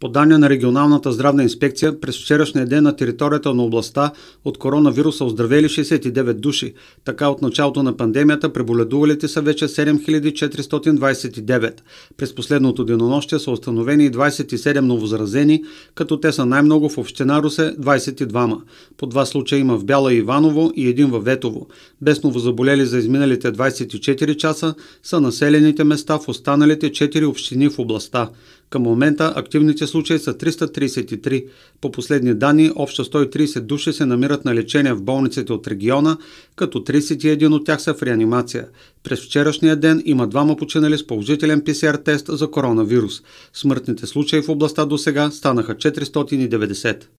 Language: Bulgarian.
По данни на регионалната здравна инспекция, през вчерашния ден на територията на областта от коронавируса оздравели 69 души. Така от началото на пандемията преболедувалите са вече 7429. През последното денонощие са установени 27 новозаразени, като те са най-много в община Русе 22. По два случая има в Бяла и Иваново и един в Ветово. Без новозаболели за изминалите 24 часа са населените места в останалите 4 общини в областта. Към момента активните случаи са 333. По последни данни, общо 130 души се намират на лечение в болниците от региона, като 31 от тях са в реанимация. През вчерашния ден има двама починали с положителен ПСР тест за коронавирус. Смъртните случаи в областта до сега станаха 490.